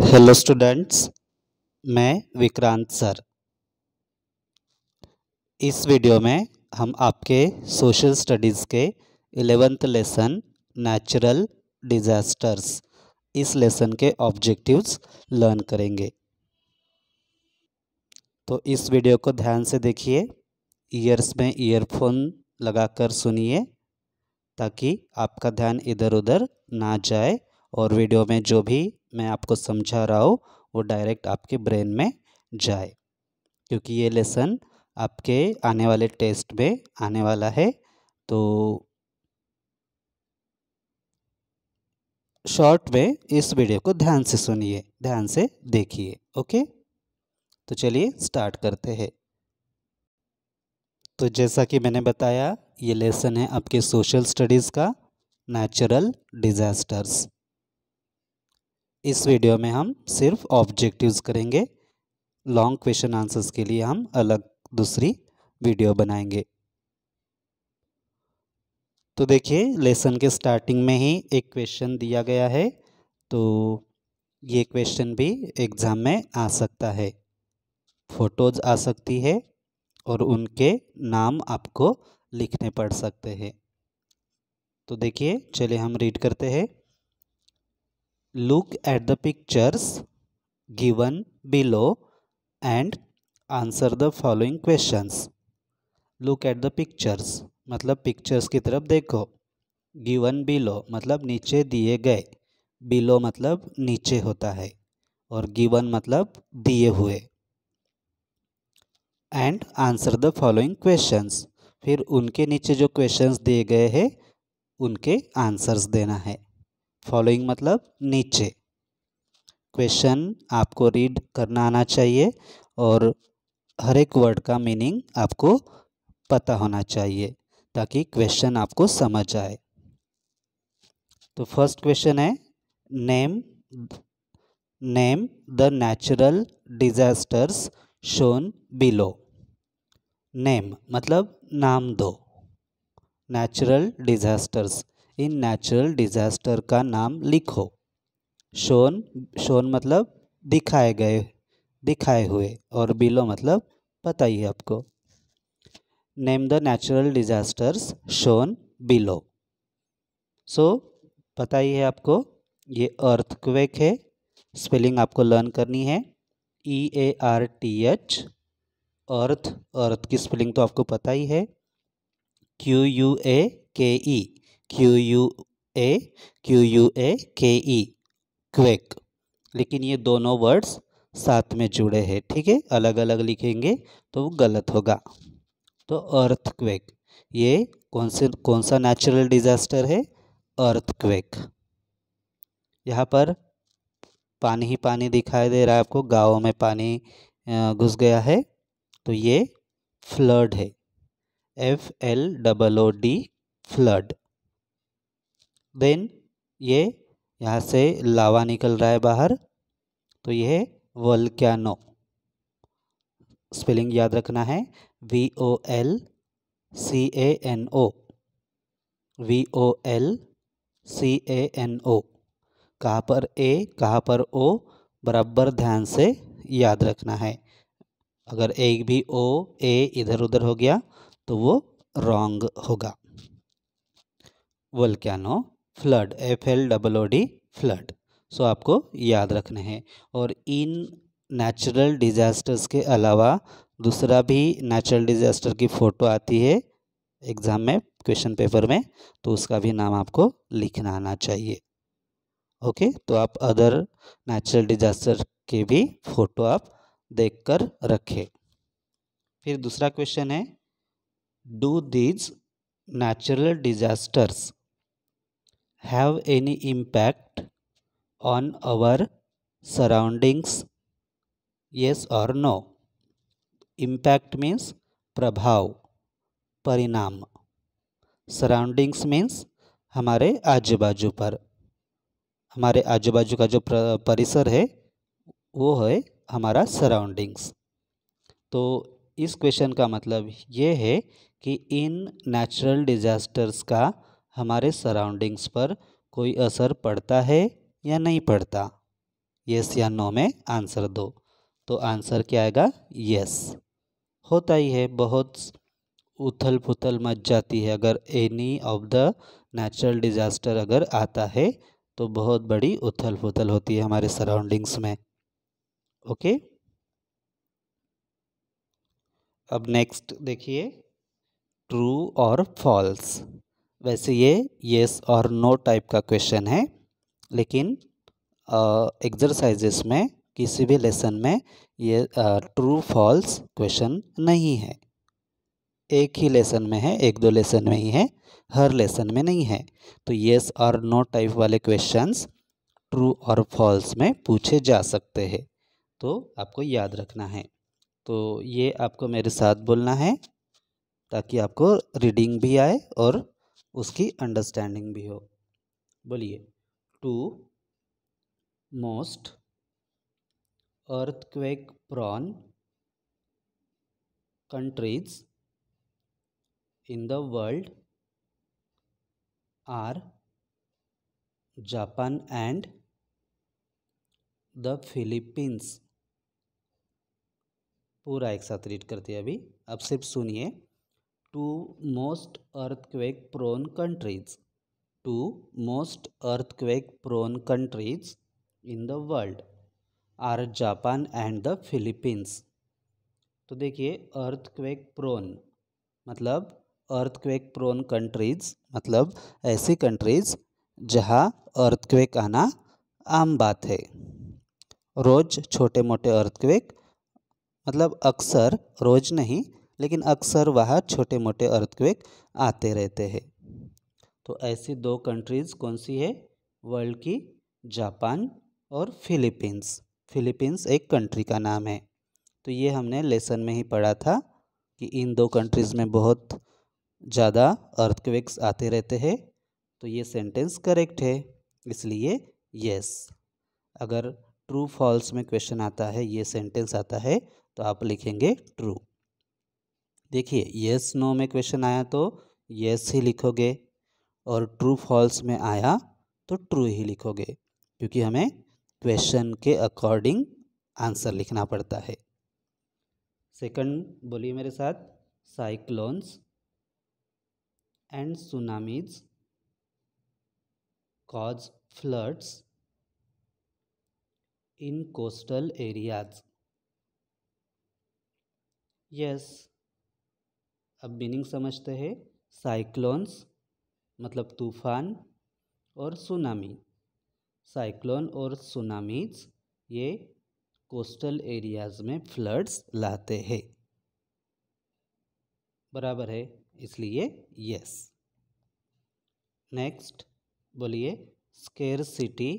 Hello students मैं Vikrant sir इस video में हम आपके सोशल स्टडीज़ के एलेवेंथ लेसन नेचुरल डिज़ास्टर्स इस लेसन के ऑब्जेक्टिव्स लर्न करेंगे तो इस वीडियो को ध्यान से देखिए ईयर्स में ईयरफोन लगाकर सुनिए ताकि आपका ध्यान इधर उधर ना जाए और वीडियो में जो भी मैं आपको समझा रहा हूँ वो डायरेक्ट आपके ब्रेन में जाए क्योंकि ये लेसन आपके आने वाले टेस्ट में आने वाला है तो शॉर्ट में इस वीडियो को ध्यान से सुनिए ध्यान से देखिए ओके तो चलिए स्टार्ट करते हैं तो जैसा कि मैंने बताया ये लेसन है आपके सोशल स्टडीज़ का नेचुरल डिज़ास्टर्स इस वीडियो में हम सिर्फ ऑब्जेक्टिव्स करेंगे लॉन्ग क्वेश्चन आंसर्स के लिए हम अलग दूसरी वीडियो बनाएंगे तो देखिए लेसन के स्टार्टिंग में ही एक क्वेश्चन दिया गया है तो ये क्वेश्चन भी एग्ज़ाम में आ सकता है फ़ोटोज़ आ सकती है और उनके नाम आपको लिखने पड़ सकते हैं तो देखिए चलिए हम रीड करते हैं Look at the pictures given below and answer the following questions. Look at the pictures मतलब pictures की तरफ देखो given below मतलब नीचे दिए गए below मतलब नीचे होता है और given मतलब दिए हुए and answer the following questions फिर उनके नीचे जो क्वेश्चंस दिए गए हैं उनके आंसर्स देना है फॉलोइंग मतलब नीचे क्वेश्चन आपको रीड करना आना चाहिए और हर एक वर्ड का मीनिंग आपको पता होना चाहिए ताकि क्वेश्चन आपको समझ आए तो फर्स्ट क्वेश्चन है name name the natural disasters shown below name मतलब नाम दो नेचुरल डिजास्टर्स इन नेचुरल डिज़ास्टर का नाम लिखो शोन शोन मतलब दिखाए गए दिखाए हुए और बिलो मतलब पता ही आपको name the natural disasters shown below so पता ही है आपको ये अर्थक्वेक है स्पेलिंग आपको लर्न करनी है E A R T H earth earth की स्पेलिंग तो आपको पता ही है Q U A K E Q U A Q U A K E quake लेकिन ये दोनों वर्ड्स साथ में जुड़े हैं ठीक है अलग अलग लिखेंगे तो वो गलत होगा तो अर्थ क्वेक ये कौन से कौन सा नेचुरल डिजास्टर है अर्थ क्वेक यहाँ पर पानी ही पानी दिखाई दे रहा है आपको गाँव में पानी घुस गया है तो ये फ्लड है F L double O D flood then ये यहाँ से लावा निकल रहा है बाहर तो यह वल्क्यानो स्पेलिंग याद रखना है V O L C A N O V O L C A N O कहाँ पर ए कहाँ पर ओ बराबर ध्यान से याद रखना है अगर एक भी ओ ए इधर उधर हो गया तो वो रॉन्ग होगा no flood F L double O D flood so आपको याद रखने हैं और इन नेचुरल डिज़ास्टर्स के अलावा दूसरा भी नेचुरल डिज़ास्टर की फ़ोटो आती है एग्ज़ाम में क्वेश्चन पेपर में तो उसका भी नाम आपको लिखना आना चाहिए ओके तो आप अदर नेचुरल डिज़ास्टर के भी फ़ोटो आप देख कर रखें फिर दूसरा क्वेश्चन है do these natural disasters have any impact on our surroundings? Yes or no? Impact means प्रभाव परिणाम सराउंडिंग्स मीन्स हमारे आजू बाजू पर हमारे आजू बाजू का जो परिसर है वो है हमारा सराउंडिंग्स तो इस क्वेश्चन का मतलब ये है कि इन नेचुरल डिजास्टर्स का हमारे सराउंडिंग्स पर कोई असर पड़ता है या नहीं पड़ता यस या नो में आंसर दो तो आंसर क्या आएगा यस होता ही है बहुत उथल पुथल मच जाती है अगर any of the natural disaster अगर आता है तो बहुत बड़ी उथल पुथल होती है हमारे सराउंडिंग्स में ओके अब नेक्स्ट देखिए ट्रू और फॉल्स वैसे ये येस और नो टाइप का क्वेश्चन है लेकिन एग्जरसाइजेस में किसी भी लेसन में ये ट्रू फॉल्स क्वेश्चन नहीं है एक ही लेसन में है एक दो लेसन में ही है हर लेसन में नहीं है तो येस और नो टाइप वाले क्वेश्चंस ट्रू और फॉल्स में पूछे जा सकते हैं तो आपको याद रखना है तो ये आपको मेरे साथ बोलना है ताकि आपको रीडिंग भी आए और उसकी अंडरस्टैंडिंग भी हो बोलिए two most earthquake prone countries in the world are Japan and the Philippines पूरा एक साथ रीड करते हैं अभी अब सिर्फ सुनिए two most earthquake prone countries two most earthquake prone countries in the world are Japan and the Philippines तो देखिए अर्थक्वेक प्रोन मतलब अर्थक्वेक प्रोन कंट्रीज मतलब ऐसी कंट्रीज जहाँ अर्थक्वेक आना आम बात है रोज़ छोटे मोटे अर्थक्वेक मतलब अक्सर रोज़ नहीं लेकिन अक्सर वहाँ छोटे मोटे अर्थक्वेक आते रहते हैं तो ऐसी दो कंट्रीज़ कौन सी है वर्ल्ड की जापान और फिलीपींस फिलीपींस एक कंट्री का नाम है तो ये हमने लेसन में ही पढ़ा था कि इन दो कंट्रीज़ में बहुत ज़्यादा अर्थक्वेक्स आते रहते हैं तो ये सेंटेंस करेक्ट है इसलिए यस अगर ट्रू फॉल्स में क्वेश्चन आता है ये सेंटेंस आता है तो आप लिखेंगे ट्रू देखिए यस नो में क्वेश्चन आया तो यस ही लिखोगे और ट्रू फॉल्स में आया तो ट्रू ही लिखोगे क्योंकि हमें क्वेश्चन के अकॉर्डिंग आंसर लिखना पड़ता है सेकंड बोलिए मेरे साथ cyclones and tsunamis cause floods in coastal areas yes अब मीनिंग समझते हैं साइक्लोन्स मतलब तूफान और सुनामी साइक्लोन और सुनामीज ये कोस्टल एरियाज़ में फ्लड्स लाते हैं बराबर है इसलिए यस नेक्स्ट बोलिए scarcity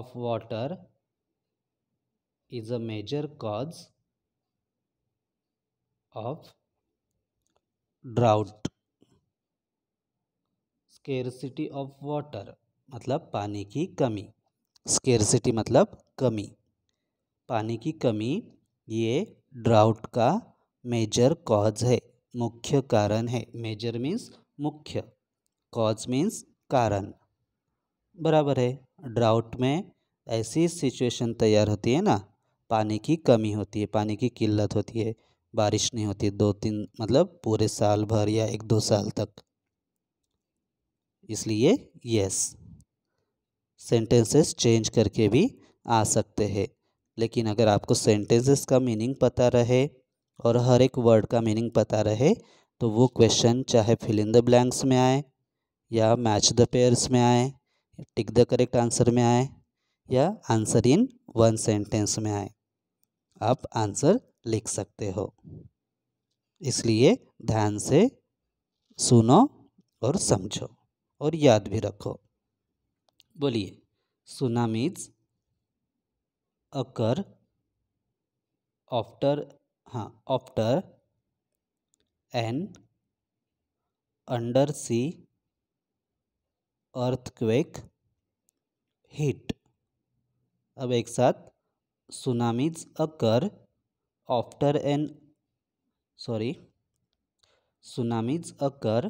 of water is a major cause of drought scarcity of water मतलब पानी की कमी scarcity मतलब कमी पानी की कमी ये ड्राउट का मेजर कॉज है मुख्य कारण है मेजर मीन्स मुख्य कॉज मीन्स कारण बराबर है ड्राउट में ऐसी सिचुएशन तैयार होती है ना पानी की कमी होती है पानी की किल्लत होती है बारिश नहीं होती दो तीन मतलब पूरे साल भर या एक दो साल तक इसलिए यस सेंटेंसेस चेंज करके भी आ सकते हैं लेकिन अगर आपको सेंटेंसेस का मीनिंग पता रहे और हर एक वर्ड का मीनिंग पता रहे तो वो क्वेश्चन चाहे फिल इन द ब्लैंक्स में आए या मैच द पेयर्स में आए टिक द करेक्ट आंसर में आए या आंसर इन वन सेंटेंस में आए आप आंसर लिख सकते हो इसलिए ध्यान से सुनो और समझो और याद भी रखो बोलिए सुनामीज अकर ऑफ्टर हाँ after an undersea earthquake hit अब एक साथ tsunamis occur after an sorry tsunamis occur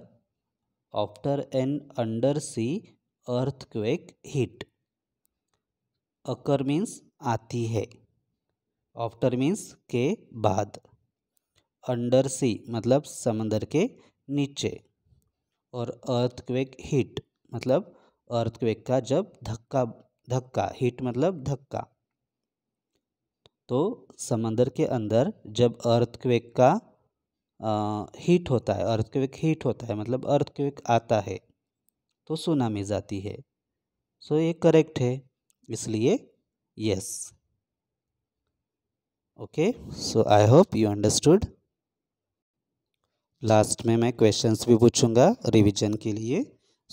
after an undersea earthquake hit occur means आती है आफ्टर मीन्स के बाद अंडर सी मतलब समंदर के नीचे और अर्थक्वेक हिट मतलब अर्थक्वेक का जब धक्का धक्का हिट मतलब धक्का तो समंदर के अंदर जब अर्थक्वेक का आ, हीट होता है अर्थक्वेक हीट होता है मतलब अर्थक्वेक आता है तो सुनामी जाती है सो ये करेक्ट है इसलिए yes okay so I hope you understood last में मैं क्वेश्चंस भी पूछूंगा रिवीजन के लिए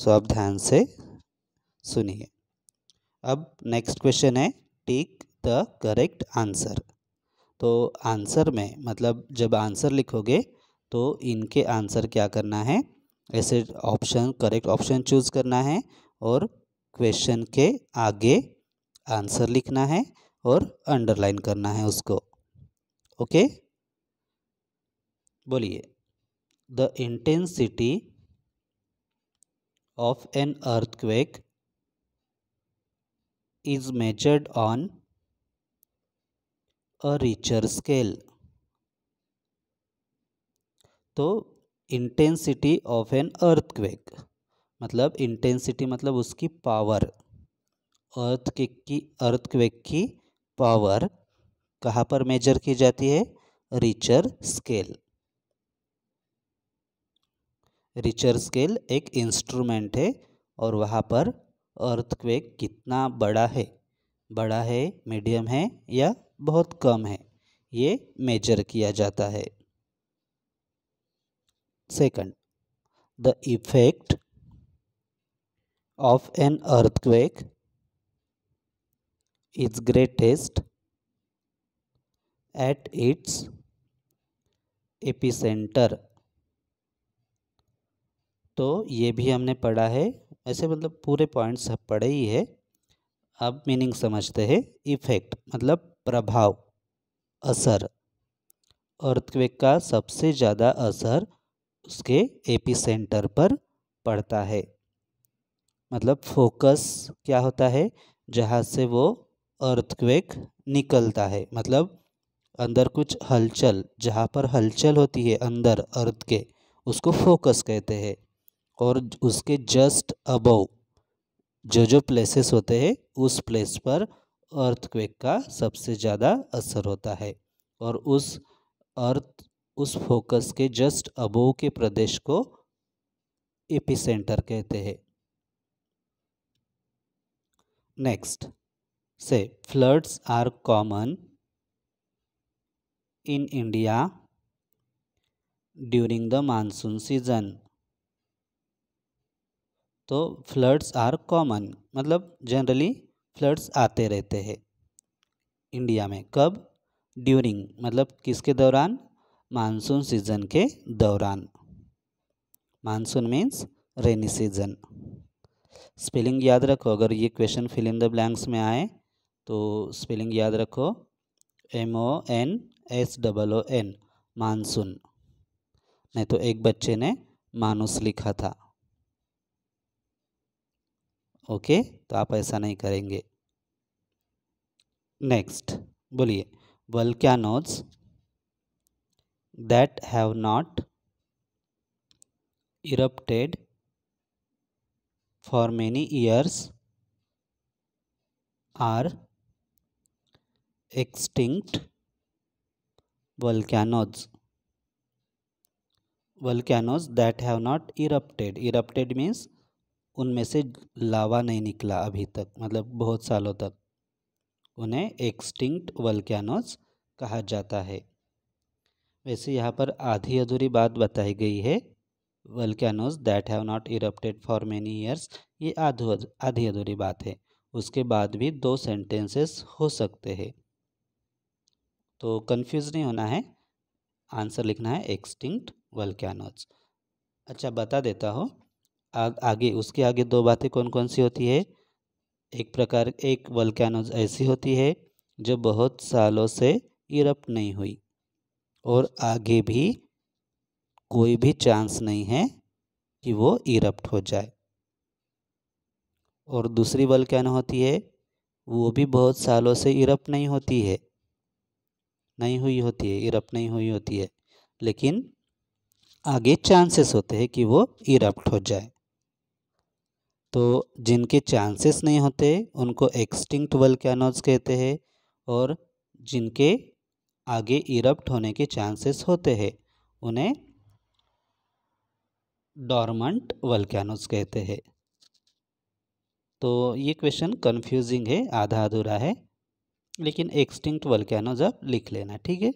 सो आप ध्यान से सुनिए अब नेक्स्ट क्वेश्चन है टेक द करेक्ट आंसर तो आंसर में मतलब जब आंसर लिखोगे तो इनके आंसर क्या करना है ऐसे ऑप्शन करेक्ट ऑप्शन चूज़ करना है और क्वेश्चन के आगे आंसर लिखना है और अंडरलाइन करना है उसको ओके बोलिए the intensity of an earthquake is measured on a Richter scale तो इंटेंसिटी ऑफ एन अर्थक्वेक मतलब इंटेंसिटी मतलब उसकी पावर अर्थ के की अर्थक्वेक की पावर कहाँ पर मेजर की जाती है रिचर स्केल रिचर स्केल एक इंस्ट्रूमेंट है और वहाँ पर अर्थक्वेक कितना बड़ा है बड़ा है मीडियम है या बहुत कम है ये मेजर किया जाता है second the effect of an earthquake is greatest at its epicentre तो ये भी हमने पढ़ा है ऐसे मतलब पूरे पॉइंट्स पढ़े ही है अब मीनिंग समझते हैं इफेक्ट मतलब प्रभाव असर अर्थक्वेक का सबसे ज़्यादा असर उसके एपिसेंटर पर पड़ता है मतलब फोकस क्या होता है जहाँ से वो अर्थक्वेक निकलता है मतलब अंदर कुछ हलचल जहाँ पर हलचल होती है अंदर अर्थ के उसको फोकस कहते हैं और उसके जस्ट अबव जो जो प्लेसेस होते हैं उस प्लेस पर अर्थक्वेक का सबसे ज़्यादा असर होता है और उस अर्थ उस फोकस के जस्ट अबो के प्रदेश को एपिसेंटर कहते हैं नेक्स्ट से floods are common in India during the monsoon season तो फ्लड्स आर कॉमन मतलब जनरली फ्लड्स आते रहते हैं इंडिया में कब ड्यूरिंग मतलब किसके दौरान मानसून सीजन के दौरान monsoon means rainy season spelling याद रखो अगर ये question fill in the blanks में आए तो स्पेलिंग याद रखो M O N S double O N monsoon नहीं तो एक बच्चे ने मानुस लिखा था ओके तो आप ऐसा नहीं करेंगे नेक्स्ट बोलिए vol volcanoes that have not erupted for many years are extinct vol volcanoes volcanoes that have not erupted erupted means उनमें से लावा नहीं निकला अभी तक मतलब बहुत सालों तक उन्हें एक्सटिंक्ट वल्कैनोज कहा जाता है वैसे यहाँ पर आधी अधूरी बात बताई गई है volcanoes that have not erupted for many years ये आधु आधी अधूरी बात है उसके बाद भी दो सेंटेंसेस हो सकते हैं तो कंफ्यूज नहीं होना है आंसर लिखना है एक्सटिंक्ट वल्कैनोज अच्छा बता देता हूँ आगे उसके आगे दो बातें कौन कौन सी होती है एक प्रकार एक वल्कैनोज ऐसी होती है जो बहुत सालों से इरप्ट नहीं हुई और आगे भी कोई भी चांस नहीं है कि वो इरप्ट हो जाए और दूसरी वल्कैनो होती है वो भी बहुत सालों से इरप्ट नहीं होती है नहीं हुई होती है इरप्ट नहीं हुई होती है लेकिन आगे चांसेस होते हैं कि वो इरप्ट हो जाए तो जिनके चांसेस नहीं होते उनको एक्सटिंक्ट वल्केनोज कहते हैं और जिनके आगे इरप्ट होने के चांसेस होते हैं उन्हें डॉर्मेंट वल्केनोज कहते हैं तो ये क्वेश्चन कंफ्यूजिंग है आधा अधूरा है लेकिन एक्सटिंक्ट वल्केनोज आप लिख लेना ठीक है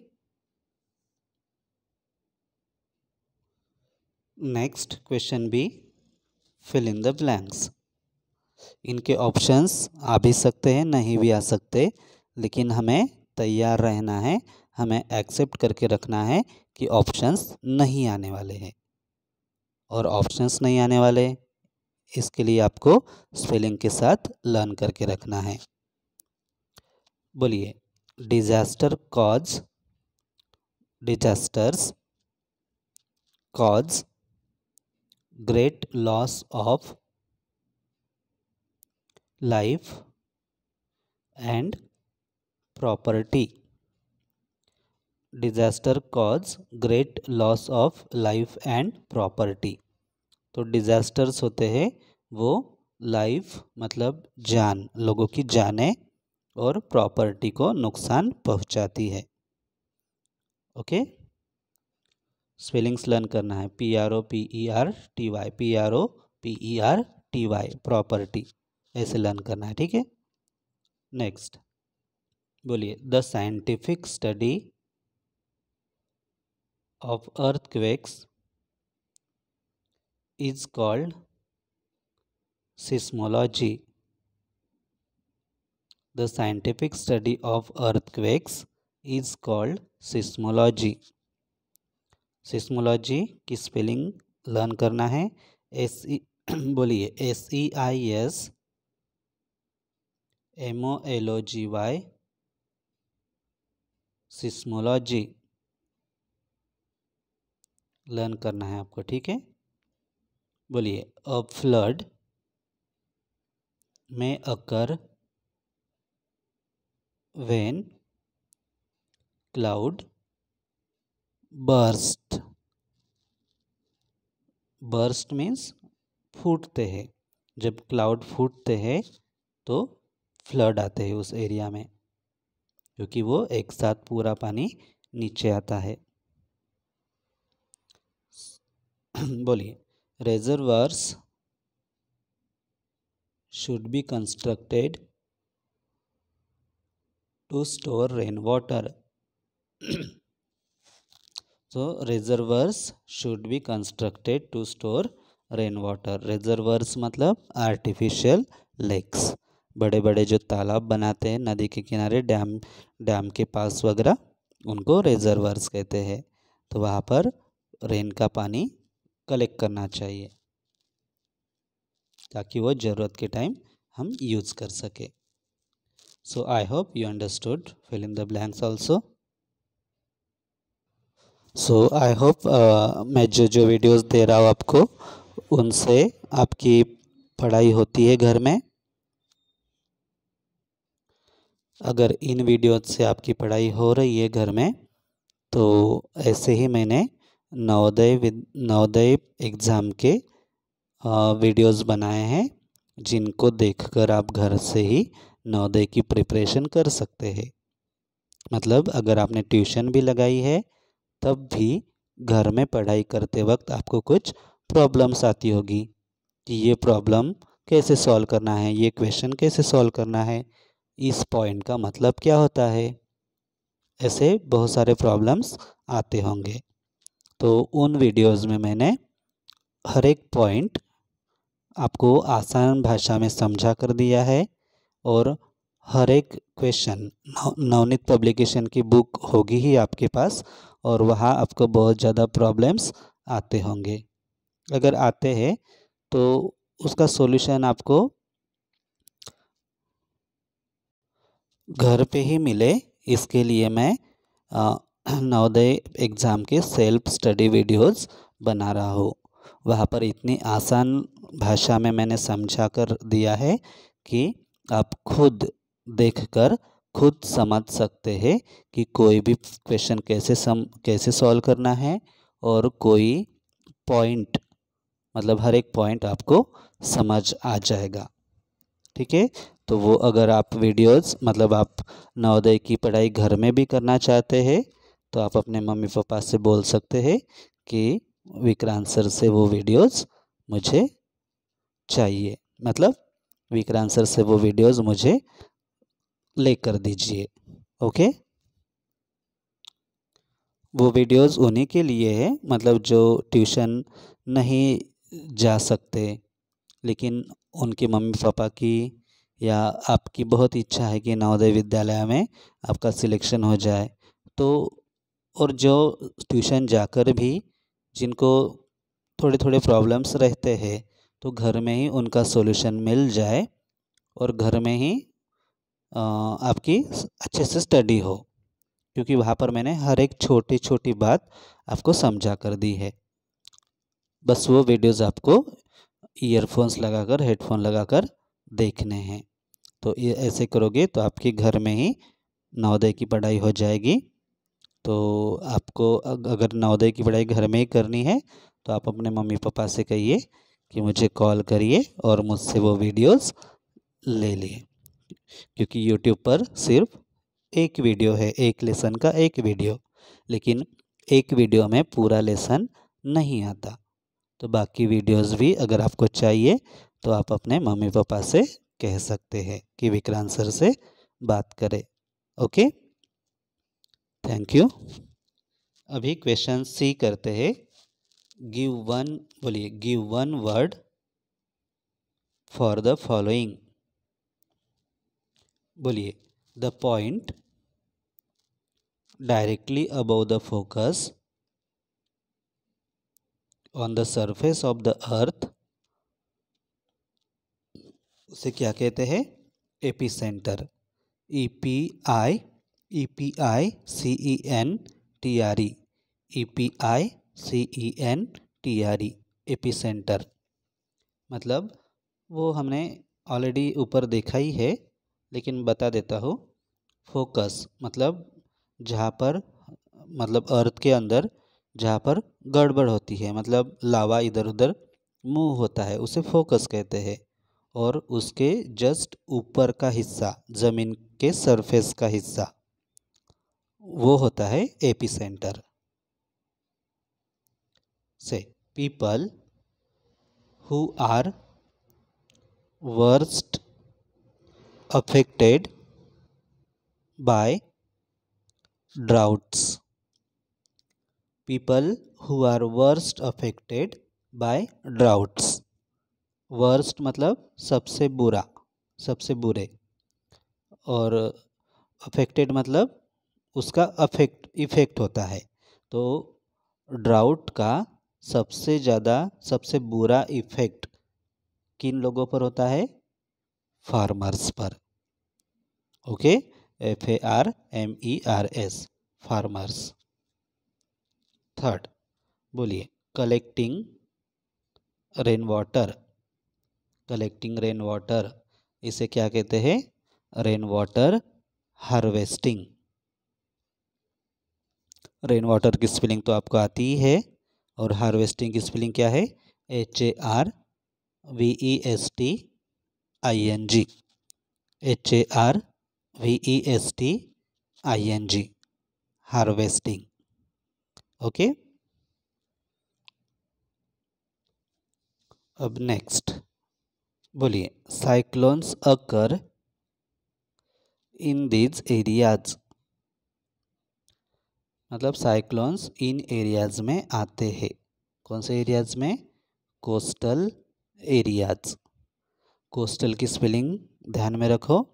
next question B fill in the blanks इनके ऑप्शंस आ भी सकते हैं नहीं भी आ सकते लेकिन हमें तैयार रहना है हमें एक्सेप्ट करके रखना है कि ऑप्शंस नहीं आने वाले हैं और ऑप्शंस नहीं आने वाले इसके लिए आपको स्पेलिंग के साथ लर्न करके रखना है बोलिए disaster cause disasters cause great loss of life and property disaster causes great loss of life and property तो डिज़ास्टर्स होते हैं वो लाइफ मतलब जान लोगों की जानें और प्रॉपर्टी को नुकसान पहुंचाती है ओके okay? स्पेलिंग्स लर्न करना है P R O P E R T Y P R O P E R T Y property ऐसे लर्न करना है ठीक है नेक्स्ट बोलिए the scientific study of earthquakes is called seismology the scientific study of earthquakes is called seismology seismology की spelling learn करना है S E बोलिए S E I S M O L O G Y seismology learn करना है आपको ठीक है बोलिए a flood may occur when cloud burst burst means फूटते हैं जब क्लाउड फूटते हैं तो फ्लड आते हैं उस एरिया में क्योंकि वो एक साथ पूरा पानी नीचे आता है बोलिए reservoirs should be constructed to store rain water So reservoirs should be constructed to store rainwater reservoirs मतलब artificial लेक्स बड़े बड़े जो तालाब बनाते हैं नदी के किनारे डैम डैम के पास वगैरह उनको रिजर्वर्स कहते हैं तो वहाँ पर रेन का पानी कलेक्ट करना चाहिए ताकि वो ज़रूरत के टाइम हम यूज़ कर सकें so I hope you understood fill in the blanks also so I hope मैं जो जो वीडियोस दे रहा हूँ आपको उनसे आपकी पढ़ाई होती है घर में अगर इन वीडियो से आपकी पढ़ाई हो रही है घर में तो ऐसे ही मैंने नवोदय नवोदय एग्ज़ाम के वीडियोस बनाए हैं जिनको देखकर आप घर से ही नवोदय की प्रिपरेशन कर सकते हैं मतलब अगर आपने ट्यूशन भी लगाई है तब भी घर में पढ़ाई करते वक्त आपको कुछ प्रॉब्लम्स आती होगी कि ये प्रॉब्लम कैसे सॉल्व करना है ये क्वेश्चन कैसे सॉल्व करना है इस पॉइंट का मतलब क्या होता है ऐसे बहुत सारे प्रॉब्लम्स आते होंगे तो उन वीडियोस में मैंने हर एक पॉइंट आपको आसान भाषा में समझा कर दिया है और हर एक क्वेश्चन नवनीत पब्लिकेशन की बुक होगी ही आपके पास और वहाँ आपको बहुत ज़्यादा प्रॉब्लम्स आते होंगे अगर आते हैं तो उसका सॉल्यूशन आपको घर पे ही मिले इसके लिए मैं नवोदय एग्ज़ाम के सेल्फ स्टडी वीडियोस बना रहा हूँ वहाँ पर इतनी आसान भाषा में मैंने समझा कर दिया है कि आप खुद देखकर खुद समझ सकते हैं कि कोई भी क्वेश्चन कैसे सम कैसे सॉल्व करना है और कोई पॉइंट मतलब हर एक पॉइंट आपको समझ आ जाएगा ठीक है तो वो अगर आप वीडियोस मतलब आप नवोदय की पढ़ाई घर में भी करना चाहते हैं तो आप अपने मम्मी पापा से बोल सकते हैं कि विक्रांत सर से वो वीडियोस मुझे चाहिए मतलब विक्रांत सर से वो वीडियोस मुझे प्ले कर दीजिए ओके वो वीडियोस उन्हीं के लिए है मतलब जो ट्यूशन नहीं जा सकते लेकिन उनके मम्मी पापा की या आपकी बहुत इच्छा है कि नवोदय विद्यालय में आपका सिलेक्शन हो जाए तो और जो ट्यूशन जाकर भी जिनको थोड़े थोड़े प्रॉब्लम्स रहते हैं तो घर में ही उनका सॉल्यूशन मिल जाए और घर में ही आपकी अच्छे से स्टडी हो क्योंकि वहाँ पर मैंने हर एक छोटी छोटी बात आपको समझा कर दी है बस वो वीडियोस आपको ईयरफोन्स लगाकर हेडफोन लगाकर देखने हैं तो ये ऐसे करोगे तो आपके घर में ही नवोदय की पढ़ाई हो जाएगी तो आपको अगर नवोदय की पढ़ाई घर में ही करनी है तो आप अपने मम्मी पापा से कहिए कि मुझे कॉल करिए और मुझसे वो वीडियोस ले लिए क्योंकि यूट्यूब पर सिर्फ एक वीडियो है एक लेसन का एक वीडियो लेकिन एक वीडियो में पूरा लेसन नहीं आता तो बाकी वीडियोस भी अगर आपको चाहिए तो आप अपने मम्मी पापा से कह सकते हैं कि विक्रांत सर से बात करें ओके थैंक यू अभी क्वेश्चन सी करते हैं गिव वन बोलिए give one word for the following बोलिए the point directly above the focus on the surface of the earth उसे क्या कहते हैं epicentre E P I E P I C E N T R E E P I C E N T R E epicentre मतलब वो हमने already ऊपर देखा ही है लेकिन बता देता हूँ फोकस मतलब जहाँ पर मतलब अर्थ के अंदर जहाँ पर गड़बड़ होती है मतलब लावा इधर उधर मूव होता है उसे फोकस कहते हैं और उसके जस्ट ऊपर का हिस्सा ज़मीन के सरफेस का हिस्सा वो होता है एपिसेंटर से people who are worst affected by droughts. People who are worst affected by droughts. Worst मतलब सबसे बुरा सबसे बुरे और अफेक्टेड मतलब उसका अफेक्ट इफेक्ट होता है तो ड्राउट का सबसे ज़्यादा सबसे बुरा इफेक्ट किन लोगों पर होता है फार्मर्स पर okay F A R M E R S farmers third बोलिए collecting rain water collecting rain water इसे क्या कहते हैं rain water harvesting rain water की स्पेलिंग तो आपको आती ही है और हार्वेस्टिंग की स्पेलिंग क्या है H A R V E S T I N G H A R V E S T I N G harvesting okay अब नेक्स्ट बोलिए साइक्लोन्स मतलब अकर इन दीज एरियाज मतलब साइक्लोन्स इन एरियाज में आते हैं कौन से areas में कोस्टल एरियाज कोस्टल की स्पेलिंग ध्यान में रखो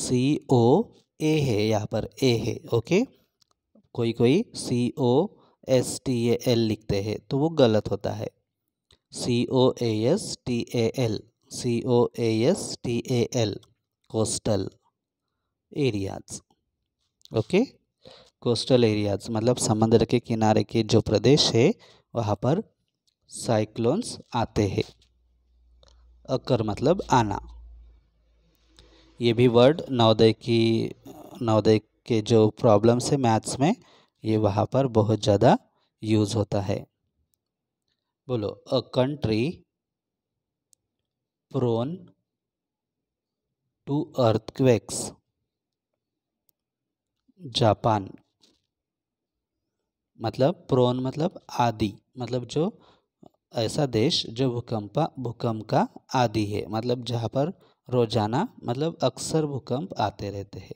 सी ओ ए है यहाँ पर ए है ओके कोई कोई C O S T A L लिखते हैं तो वो गलत होता है C O A S T A L C O A S T A L coastal areas okay coastal areas मतलब समंदर के किनारे के जो प्रदेश है वहाँ पर साइक्लोन्स आते हैं अकर मतलब आना ये भी वर्ड नवोदय की नवोदय के जो प्रॉब्लम्स है मैथ्स में ये वहाँ पर बहुत ज़्यादा यूज़ होता है बोलो a country prone to earthquakes Japan मतलब प्रोन मतलब आदि मतलब जो ऐसा देश जो भूकंप भूकंप का आदि है मतलब जहाँ पर रोजाना मतलब अक्सर भूकंप आते रहते हैं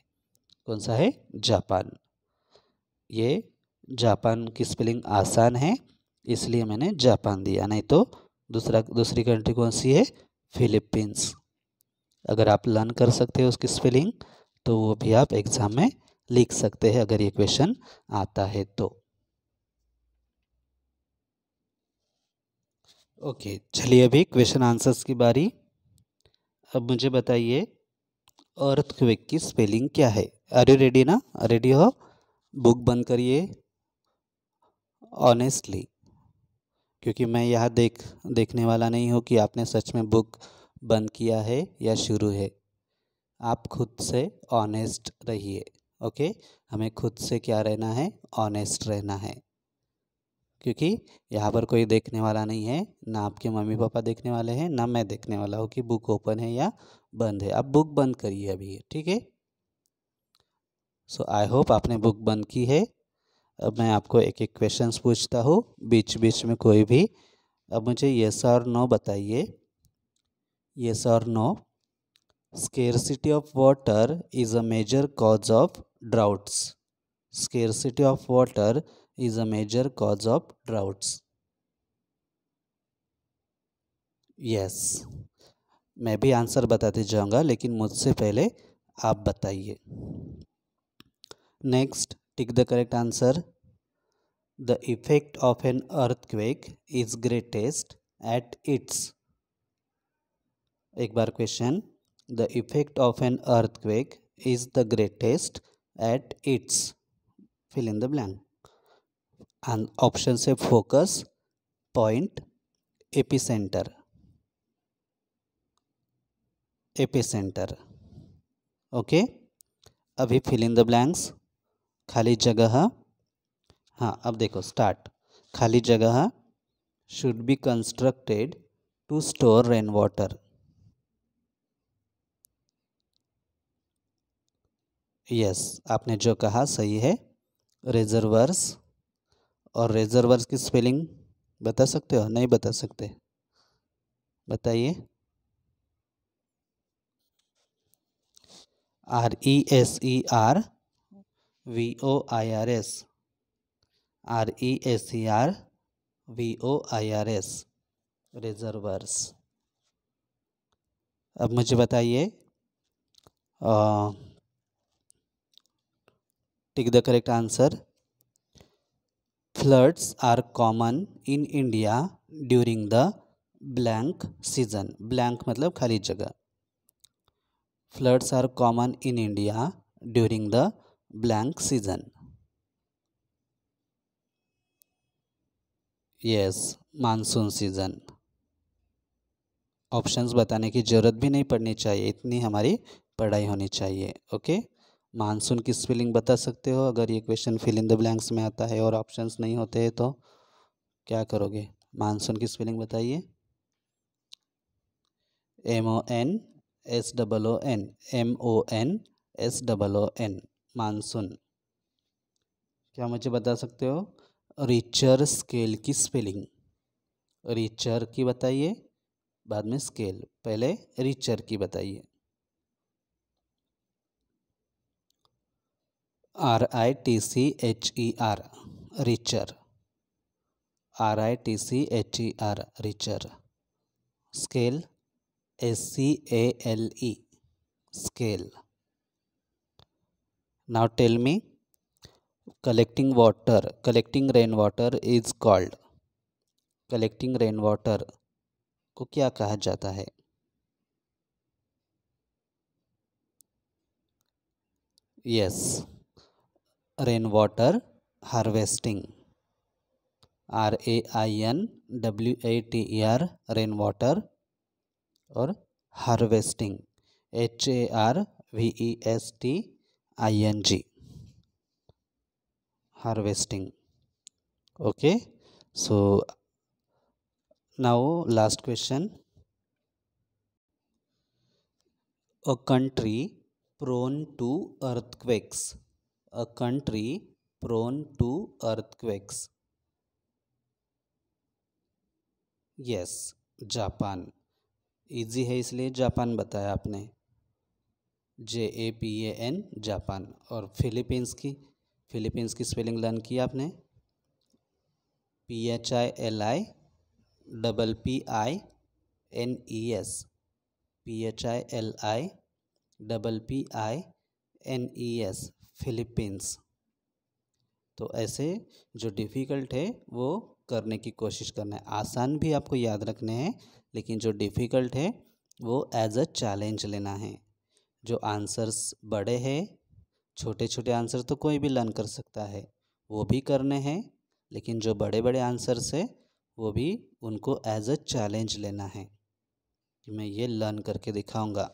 कौन सा है जापान ये जापान की स्पेलिंग आसान है इसलिए मैंने जापान दिया नहीं तो दूसरा दूसरी कंट्री कौन सी है फिलीपींस अगर आप लर्न कर सकते हो उसकी स्पेलिंग तो वो भी आप एग्ज़ाम में लिख सकते हैं अगर ये क्वेश्चन आता है तो ओके चलिए अभी क्वेश्चन आंसर्स की बारी अब मुझे बताइए अर्थक्वेक की स्पेलिंग क्या है अरे रेडी ना रेडी हो बुक बंद करिए ऑनेस्टली क्योंकि मैं यह देख देखने वाला नहीं हूँ कि आपने सच में बुक बंद किया है या शुरू है आप खुद से ऑनेस्ट रहिए ओके हमें खुद से क्या रहना है ऑनेस्ट रहना है क्योंकि यहाँ पर कोई देखने वाला नहीं है ना आपके मम्मी पापा देखने वाले हैं ना मैं देखने वाला हूँ कि बुक ओपन है या बंद है आप बुक बंद करिए अभी ठीक है सो आई होप आपने बुक बंद की है अब मैं आपको एक एक क्वेश्चन पूछता हूँ बीच बीच में कोई भी अब मुझे येस और नो बताइए येस और no scarcity of water is a major cause of droughts scarcity of water is a major cause of droughts. Yes yes. मैं भी आंसर बताते जाऊंगा लेकिन मुझसे पहले आप बताइए next tick the correct answer the effect of an earthquake is greatest at its एक बार question the effect of an earthquake is the greatest at its fill in the blank and option से focus point epicenter epicenter okay okay? अभी fill in the blanks खाली जगह हाँ अब देखो start खाली जगह should be constructed to store rainwater. Yes yes, आपने जो कहा सही है रिजर्वर्स और रेजरवर की स्पेलिंग बता सकते हो नहीं बता सकते बताइए R E S E R V O I R S R E S E R V O I R S reservoirs अब मुझे बताइए tick the correct answer Floods are common in India during the blank season. Blank मतलब खाली जगह Floods are common in India during the blank season. Yes, monsoon season. Options बताने की ज़रूरत भी नहीं पड़नी चाहिए इतनी हमारी पढ़ाई होनी चाहिए ओके okay? मानसून की स्पेलिंग बता सकते हो अगर ये question fill in the blanks में आता है और ऑप्शंस नहीं होते हैं तो क्या करोगे मानसून की स्पेलिंग बताइए M O N S double O N M O N S double O N monsoon क्या मुझे बता सकते हो रिचर स्केल की स्पेलिंग रिचर की बताइए बाद में स्केल पहले रिचर की बताइए R I T C H E R Richter R I T C H E R Richter scale S C A L E scale now tell me collecting water collecting rain water is called collecting rain water को क्या कहा जाता है yes yes. Rain water harvesting R A I N W A T E R rain water और harvesting H A R V E S T I N G harvesting okay so now last question a country prone to earthquakes a country prone to earthquakes? Yes, Japan easy है इसलिए Japan बताया आपने J A P A N Japan और Philippines की Philippines की spelling learn की आपने P H I L I double P I N E S P H I L I double P I N E S Philippines तो ऐसे जो difficult है वो करने की कोशिश करना है आसान भी आपको याद रखने हैं लेकिन जो डिफ़िकल्ट है वो एज अ चैलेंज लेना है जो आंसर्स बड़े हैं छोटे छोटे आंसर तो कोई भी लर्न कर सकता है वो भी करने हैं लेकिन जो बड़े बड़े आंसर्स है वो भी उनको एज अ चैलेंज लेना है कि मैं ये लर्न करके दिखाऊंगा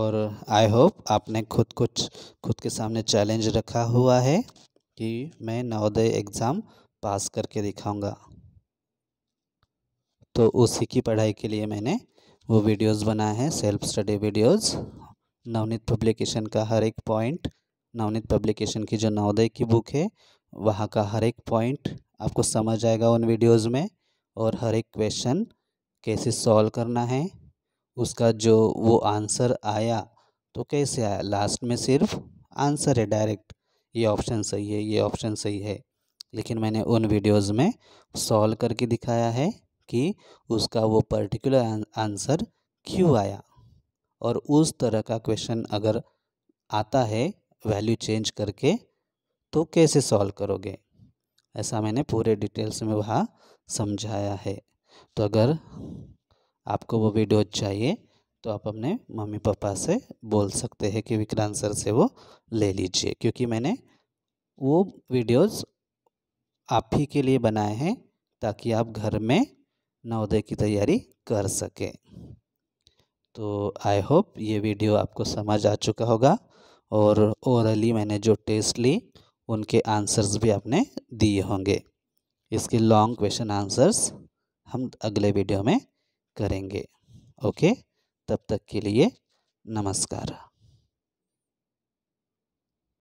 और आई होप आपने खुद कुछ खुद के सामने चैलेंज रखा हुआ है कि मैं नवोदय एग्ज़ाम पास करके दिखाऊंगा तो उसी की पढ़ाई के लिए मैंने वो वीडियोस बनाए हैं self study videos Navneet publication का हर एक पॉइंट नवनीत पब्लिकेशन की जो नवोदय की बुक है वहाँ का हर एक पॉइंट आपको समझ आएगा उन वीडियोज़ में और हर एक क्वेश्चन कैसे सॉल्व करना है उसका जो वो आंसर आया तो कैसे आया लास्ट में सिर्फ आंसर है डायरेक्ट ये ऑप्शन सही है ये ऑप्शन सही है लेकिन मैंने उन वीडियोस में सॉल्व करके दिखाया है कि उसका वो पर्टिकुलर आंसर क्यों आया और उस तरह का क्वेश्चन अगर आता है वैल्यू चेंज करके तो कैसे सॉल्व करोगे ऐसा मैंने पूरे डिटेल्स में वहाँ समझाया है तो अगर आपको वो वीडियो चाहिए तो आप अपने मम्मी पापा से बोल सकते हैं कि विक्रांत सर से वो ले लीजिए क्योंकि मैंने वो वीडियोस आप ही के लिए बनाए हैं ताकि आप घर में नवोदय की तैयारी कर सकें तो आई होप ये वीडियो आपको समझ आ चुका होगा और ओरली मैंने जो टेस्ट ली उनके आंसर्स भी आपने दिए होंगे इसके लॉन्ग क्वेश्चन आंसर्स हम अगले वीडियो में करेंगे ओके तब तक के लिए नमस्कार